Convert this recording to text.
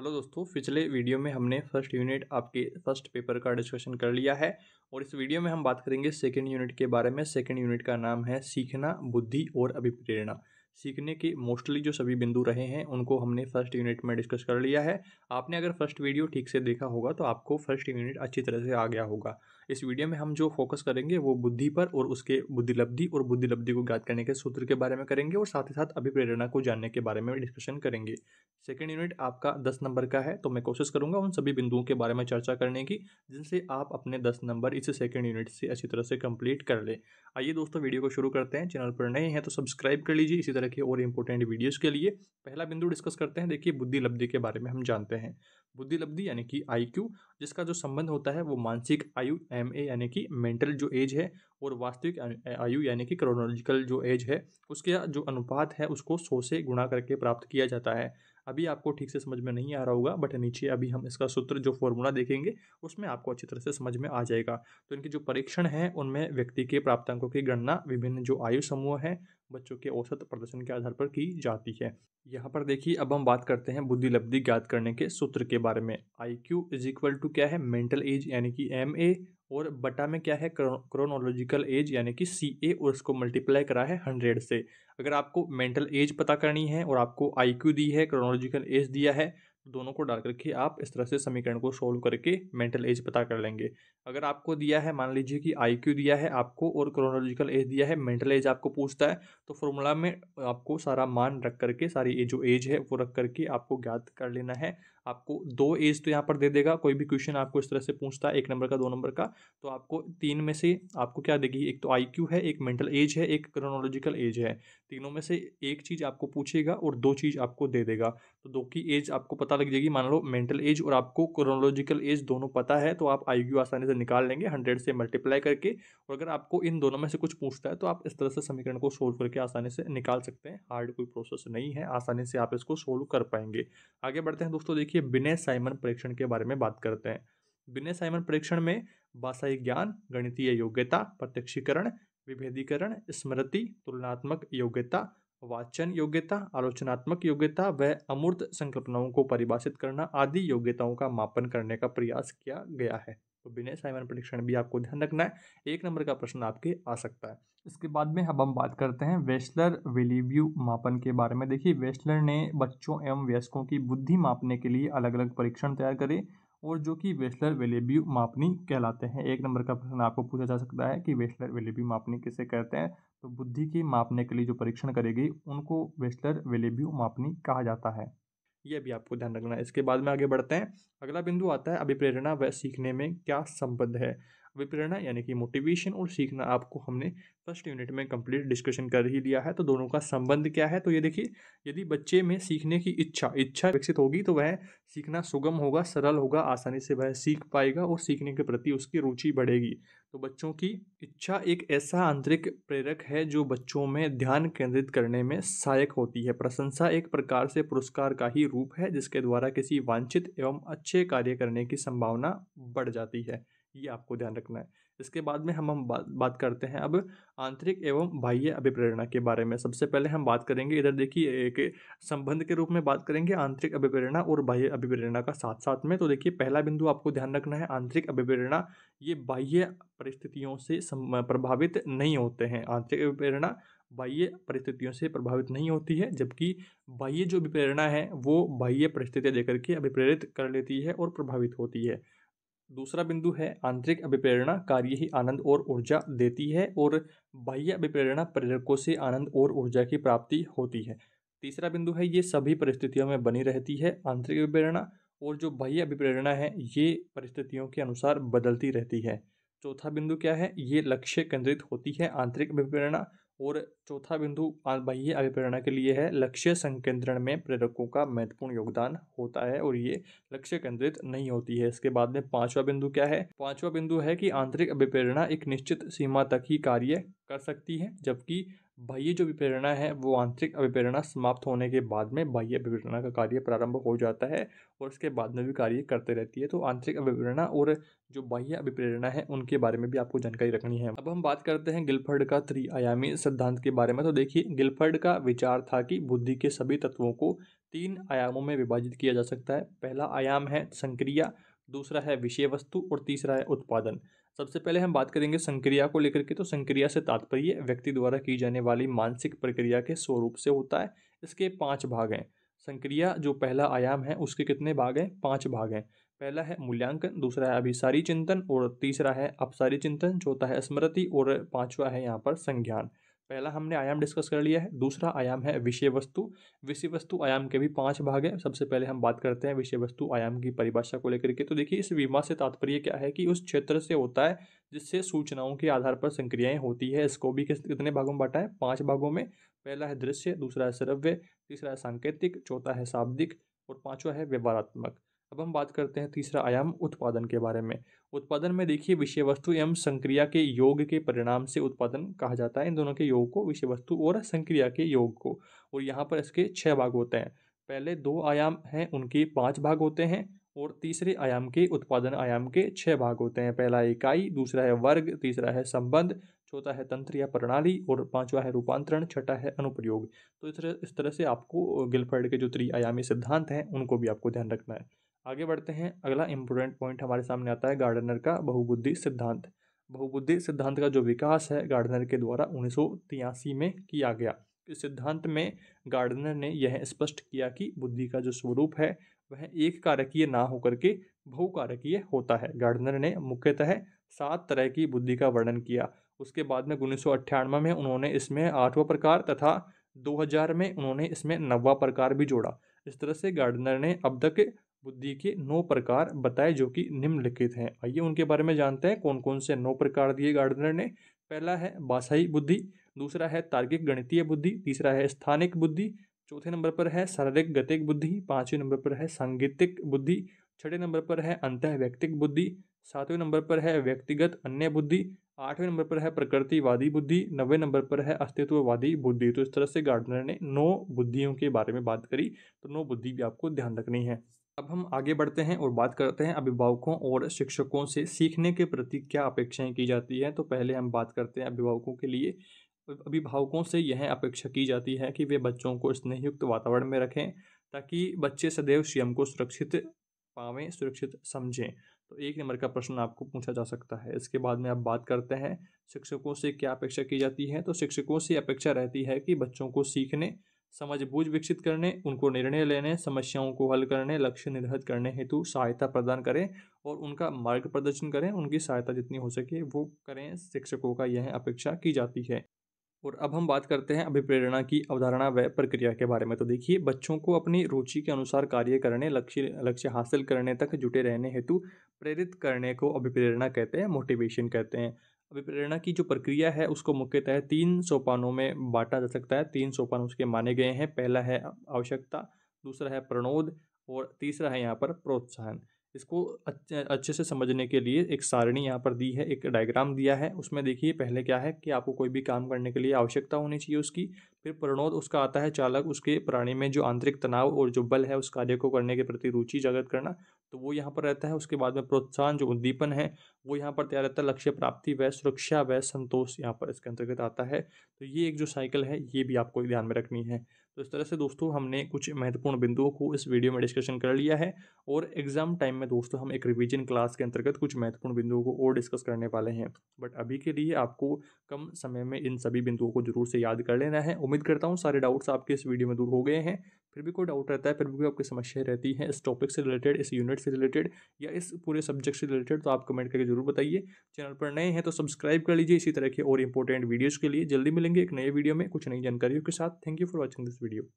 hello दोस्तों पिछले video में हमने फर्स्ट यूनिट आपके फर्स्ट पेपर का डिस्कशन कर लिया है और इस वीडियो में हम बात करेंगे सेकेंड यूनिट के बारे में सेकेंड यूनिट का नाम है सीखना बुद्धि और अभिप्रेरणा सीखने के मोस्टली जो सभी बिंदु रहे हैं उनको हमने फर्स्ट यूनिट में डिस्कस कर लिया है आपने अगर फर्स्ट वीडियो ठीक से देखा होगा तो आपको फर्स्ट यूनिट अच्छी तरह से आ गया होगा इस वीडियो में हम जो फोकस करेंगे वो बुद्धि पर और उसके बुद्धिलब्धि और बुद्धिलब्धि को ज्ञात करने के सूत्र के बारे में करेंगे और साथ ही साथ अभिप्रेरणा को जानने के बारे में डिस्कशन करेंगे सेकेंड यूनिट आपका दस नंबर का है तो मैं कोशिश करूंगा उन सभी बिंदुओं के बारे में चर्चा करने की जिनसे आप अपने दस नंबर इस सेकेंड यूनिट से अच्छी तरह से कंप्लीट कर लें आइए दोस्तों वीडियो को शुरू करते हैं चैनल पर नए हैं तो सब्सक्राइब कर लीजिए इसी तरह तरह और इम्पोर्टेंट वीडियोज़ के लिए पहला बिंदु डिस्कस करते हैं देखिए बुद्धि लब्धि के बारे में हम जानते हैं बुद्धि लब्धि यानी कि आई जिसका जो संबंध होता है वो मानसिक आयु एम यानी कि मेंटल जो एज है और वास्तविक आयु यानी कि क्रोनोलॉजिकल जो एज है उसके जो अनुपात है उसको सौ से गुणा करके प्राप्त किया जाता है अभी आपको ठीक से समझ में नहीं आ रहा होगा बट नीचे अभी हम इसका सूत्र जो फॉर्मूला देखेंगे उसमें आपको अच्छी तरह से समझ में आ जाएगा तो इनके जो परीक्षण हैं उनमें व्यक्ति के प्राप्तांकों की गणना विभिन्न जो आयु समूह हैं बच्चों के औसत प्रदर्शन के आधार पर की जाती है यहाँ पर देखिए अब हम बात करते हैं बुद्धि लब्धि ज्ञात करने के सूत्र के बारे में I Q is equal to क्या है मेंटल एज यानी कि एम ए और बटा में क्या है क्रोनोलॉजिकल एज यानी कि सी ए और उसको मल्टीप्लाई करा है हंड्रेड से अगर आपको मेंटल एज पता करनी है और आपको आई दी है क्रोनोलॉजिकल एज दिया है दोनों को डाल करके आप इस तरह से समीकरण को सोल्व करके मेंटल एज पता कर लेंगे अगर आपको दिया है मान लीजिए कि आईक्यू दिया है आपको और क्रोनोलॉजिकल एज दिया है मेंटल एज आपको पूछता है तो फॉर्मूला में आपको सारा मान रख करके सारी जो एज है वो रख करके आपको ज्ञात कर लेना है आपको दो एज तो यहाँ पर दे देगा कोई भी क्वेश्चन आपको इस तरह से पूछता है एक नंबर का दो नंबर का तो आपको तीन में से आपको क्या देगी एक तो आई है एक मेंटल एज है एक क्रोनोलॉजिकल एज है तीनों में से एक चीज़ आपको पूछेगा और दो चीज़ आपको दे देगा तो दो की एज आपको पता लग जाएगी मान लो मेंटल एज और आपको क्रोनोलॉजिकल एज दोनों पता है तो आप आई आसानी से निकाल लेंगे हंड्रेड से मल्टीप्लाई करके और अगर आपको इन दोनों में से कुछ पूछता है तो आप इस तरह से समीकरण को सोल्व करके आसानी से निकाल सकते हैं हार्ड कोई प्रोसेस नहीं है आसानी से आप इसको सोल्व कर पाएंगे आगे बढ़ते हैं दोस्तों देखिए बिने साइमन परीक्षण के बारे में बात करते हैं बिने साइमन परीक्षण में भाषाई ज्ञान गणितीय योग्यता प्रत्यक्षीकरण विभेदीकरण स्मृति तुलनात्मक योग्यता वाचन योग्यता आलोचनात्मक योग्यता व अमूर्त संकल्पनाओं को परिभाषित करना आदि योग्यताओं का मापन करने का प्रयास किया गया है तो विनय साइमन परीक्षण भी आपको ध्यान रखना है एक नंबर का प्रश्न आपके आ सकता है इसके बाद में अब हम बात करते हैं वेस्लर विलीव्यू मापन के बारे में देखिए वेस्लर ने बच्चों एवं वयस्कों की बुद्धि मापने के लिए अलग अलग परीक्षण तैयार करे और जो कि वेस्लर वेलेब्यू मापनी कहलाते हैं एक नंबर का प्रश्न आपको पूछा जा सकता है कि वेस्लर वेलेब्यू मापनी किसे कहते हैं तो बुद्धि की मापने के लिए जो परीक्षण करेगी उनको वेस्लर वेलेब्यू मापनी कहा जाता है यह भी आपको ध्यान रखना है इसके बाद में आगे बढ़ते हैं अगला बिंदु आता है अभिप्रेरणा व सीखने में क्या संबंध है विप्रेरणा यानी कि मोटिवेशन और सीखना आपको हमने फर्स्ट यूनिट में कंप्लीट डिस्कशन कर ही लिया है तो दोनों का संबंध क्या है तो ये देखिए यदि बच्चे में सीखने की इच्छा इच्छा विकसित होगी तो वह सीखना सुगम होगा सरल होगा आसानी से वह सीख पाएगा और सीखने के प्रति उसकी रुचि बढ़ेगी तो बच्चों की इच्छा एक ऐसा आंतरिक प्रेरक है जो बच्चों में ध्यान केंद्रित करने में सहायक होती है प्रशंसा एक प्रकार से पुरस्कार का ही रूप है जिसके द्वारा किसी वांछित एवं अच्छे कार्य करने की संभावना बढ़ जाती है ये आपको ध्यान रखना है इसके बाद में हम हम बा, बात करते हैं अब आंतरिक एवं बाह्य अभिप्रेरणा के बारे में सबसे पहले हम बात करेंगे इधर देखिए एक संबंध के रूप में बात करेंगे आंतरिक अभिप्रेरणा और बाह्य अभिप्रेरणा का साथ साथ में तो देखिए पहला बिंदु आपको ध्यान रखना है आंतरिक अभिप्रेरणा ये बाह्य परिस्थितियों से प्रभावित नहीं होते हैं आंतरिक अभिप्रेरणा बाह्य परिस्थितियों से प्रभावित नहीं होती है जबकि बाह्य जो अभिप्रेरणा है वो बाह्य परिस्थितियाँ देकर के अभिप्रेरित कर लेती है और प्रभावित होती है दूसरा बिंदु है आंतरिक अभिप्रेरणा कार्य ही आनंद और ऊर्जा देती है और बाह्य अभिप्रेरणा प्रेरकों से आनंद और ऊर्जा की प्राप्ति होती है तीसरा बिंदु है ये सभी परिस्थितियों में बनी रहती है आंतरिक अभिप्रेरणा और जो बाह्य अभिप्रेरणा है ये परिस्थितियों के अनुसार बदलती रहती है चौथा बिंदु क्या है ये लक्ष्य केंद्रित होती है आंतरिक अभिप्रेरणा और चौथा बिंदु बाह्य अभिप्रेरणा के लिए है लक्ष्य संकेंद्रण में प्रेरकों का महत्वपूर्ण योगदान होता है और ये लक्ष्य केंद्रित नहीं होती है इसके बाद में पांचवा बिंदु क्या है पांचवा बिंदु है कि आंतरिक अभिप्रेरणा एक निश्चित सीमा तक ही कार्य कर सकती है जबकि बाह्य जो अभिप्रेरणा है वो आंतरिक अभिप्रेरणा समाप्त होने के बाद में बाह्य अभिप्रेरणा का कार्य प्रारंभ हो जाता है और उसके बाद में भी कार्य करते रहती है तो आंतरिक अभिप्रेरणा और जो बाह्य अभिप्रेरणा है उनके बारे में भी आपको जानकारी रखनी है अब हम बात करते हैं गिलफर्ड का त्रिआयामी सिद्धांत के बारे में तो देखिए गिलफर्ड का विचार था कि बुद्धि के सभी तत्वों को तीन आयामों में विभाजित किया जा सकता है पहला आयाम है संक्रिया दूसरा है विषय वस्तु और तीसरा है उत्पादन सबसे पहले हम बात करेंगे संक्रिया को लेकर के तो संक्रिया से तात्पर्य व्यक्ति द्वारा की जाने वाली मानसिक प्रक्रिया के स्वरूप से होता है इसके पाँच भाग हैं संक्रिया जो पहला आयाम है उसके कितने भाग हैं पाँच भाग हैं पहला है मूल्यांकन दूसरा है अभिसारी चिंतन और तीसरा है अपसारी चिंतन चौथा है स्मृति और पाँचवा है यहाँ पर संज्ञान पहला हमने आयाम डिस्कस कर लिया है दूसरा आयाम है विषय वस्तु विषय वस्तु आयाम के भी पांच भाग हैं सबसे पहले हम बात करते हैं विषय वस्तु आयाम की परिभाषा को लेकर के तो देखिए इस बीमा से तात्पर्य क्या है कि उस क्षेत्र से होता है जिससे सूचनाओं के आधार पर संक्रियाएं होती है इसको भी किस कितने भागों में बांटा है पाँच भागों में पहला है दृश्य दूसरा है श्रव्य तीसरा है सांकेतिक चौथा है शाब्दिक और पाँचवा है व्यवहारात्मक अब हम बात करते हैं तीसरा आयाम उत्पादन के बारे में उत्पादन में देखिए विषय वस्तु एवं संक्रिया के योग के परिणाम से उत्पादन कहा जाता है इन दोनों के योग को विषय वस्तु और संक्रिया के योग को और यहाँ पर इसके छः भाग होते हैं पहले दो आयाम हैं उनके पाँच भाग होते हैं और तीसरे आयाम के उत्पादन आयाम के छः भाग होते हैं पहला इकाई दूसरा है वर्ग तीसरा है संबंध चौथा है तंत्र या प्रणाली और पांचवा है रूपांतरण छठा है अनुप्रयोग तो इस तरह इस तरह से आपको गिलफर्ड के जो आयामी सिद्धांत हैं उनको भी आपको ध्यान रखना है आगे बढ़ते हैं अगला इंपॉर्टेंट पॉइंट हमारे सामने आता है गार्डनर का बहुबुद्धि सिद्धांत बहुबुद्धि सिद्धांत का जो विकास है गार्डनर के द्वारा उन्नीस में किया गया इस सिद्धांत में गार्डनर ने यह स्पष्ट किया कि बुद्धि का जो स्वरूप है वह एक कारकीय ना होकर के बहुकारकीय होता है गार्डनर ने मुख्यतः सात तरह की बुद्धि का वर्णन किया उसके बाद में उन्नीस में उन्होंने इसमें आठवां प्रकार तथा 2000 में उन्होंने इसमें नवा प्रकार भी जोड़ा इस तरह से गार्डनर ने अब तक बुद्धि के नौ प्रकार बताए जो कि निम्नलिखित हैं आइए उनके बारे में जानते हैं कौन कौन से नौ प्रकार दिए गार्डनर ने पहला है भाषाई बुद्धि दूसरा है तार्किक गणितीय बुद्धि तीसरा है स्थानिक बुद्धि चौथे नंबर पर है शारीरिक गतिक बुद्धि पाँचवें नंबर पर है सांगीतिक बुद्धि छठे नंबर पर है अंत व्यक्तिक बुद्धि सातवें नंबर पर है व्यक्तिगत अन्य बुद्धि आठवें नंबर पर है प्रकृतिवादी बुद्धि नवे नंबर पर है अस्तित्ववादी बुद्धि तो इस तरह से गार्डनर ने नौ बुद्धियों के बारे में बात करी तो नौ बुद्धि भी आपको ध्यान रखनी है अब हम आगे बढ़ते हैं और बात करते हैं अभिभावकों और शिक्षकों से सीखने के प्रति क्या अपेक्षाएं की जाती हैं तो पहले हम बात करते हैं अभिभावकों के लिए अभिभावकों से यह अपेक्षा की जाती है कि वे बच्चों को स्नेहयुक्त वातावरण में रखें ताकि बच्चे सदैव स्वयं को सुरक्षित पावें सुरक्षित समझें तो एक नंबर का प्रश्न आपको पूछा जा सकता है इसके बाद में आप बात करते हैं शिक्षकों से क्या अपेक्षा की जाती है तो शिक्षकों से अपेक्षा रहती है कि बच्चों को सीखने समझ बूझ विकसित करने उनको निर्णय लेने समस्याओं को हल करने लक्ष्य निर्धारित करने हेतु सहायता प्रदान करें और उनका मार्ग प्रदर्शन करें उनकी सहायता जितनी हो सके वो करें शिक्षकों का यह अपेक्षा की जाती है और अब हम बात करते हैं अभिप्रेरणा की अवधारणा व प्रक्रिया के बारे में तो देखिए बच्चों को अपनी रुचि के अनुसार कार्य करने लक्ष्य लक्ष्य हासिल करने तक जुटे रहने हेतु प्रेरित करने को अभिप्रेरणा कहते हैं मोटिवेशन कहते हैं अभिप्रेरणा की जो प्रक्रिया है उसको मुख्यतः तीन सोपानों में बांटा जा सकता है तीन सोपान उसके माने गए हैं पहला है आवश्यकता दूसरा है प्रणोद और तीसरा है यहाँ पर प्रोत्साहन इसको अच्छे से समझने के लिए एक सारणी यहाँ पर दी है एक डायग्राम दिया है उसमें देखिए पहले क्या है कि आपको कोई भी काम करने के लिए आवश्यकता होनी चाहिए उसकी फिर प्रणोद उसका आता है चालक उसके प्राणी में जो आंतरिक तनाव और जो बल है उस कार्य को करने के प्रति रुचि जागृत करना तो वो यहाँ पर रहता है उसके बाद में प्रोत्साहन जो उद्दीपन है वो यहाँ पर तैयार रहता है लक्ष्य प्राप्ति व सुरक्षा व संतोष यहाँ पर इसके अंतर्गत आता है तो ये एक जो साइकिल है ये भी आपको ध्यान में रखनी है तो इस तरह से दोस्तों हमने कुछ महत्वपूर्ण बिंदुओं को इस वीडियो में डिस्कशन कर लिया है और एग्जाम टाइम में दोस्तों हम एक रिवीजन क्लास के अंतर्गत कुछ महत्वपूर्ण बिंदुओं को और डिस्कस करने वाले हैं बट अभी के लिए आपको कम समय में इन सभी बिंदुओं को जरूर से याद कर लेना है उम्मीद करता हूँ सारे डाउट्स आपके इस वीडियो में दूर हो गए हैं फिर भी कोई डाउट रहता है फिर भी कोई आपकी समस्याएं रहती हैं इस टॉपिक से रिलेटेड इस यूनिट से रिलेटेड या इस पूरे सब्जेक्ट से रिलेटेड तो आप कमेंट करके जरूर बताइए चैनल पर नए हैं तो सब्सक्राइब कर लीजिए इसी तरह के और इंपॉर्टेंट वीडियोज़ के लिए जल्दी मिलेंगे एक नए वीडियो में कुछ नई जानकारियों के साथ thank you for watching this video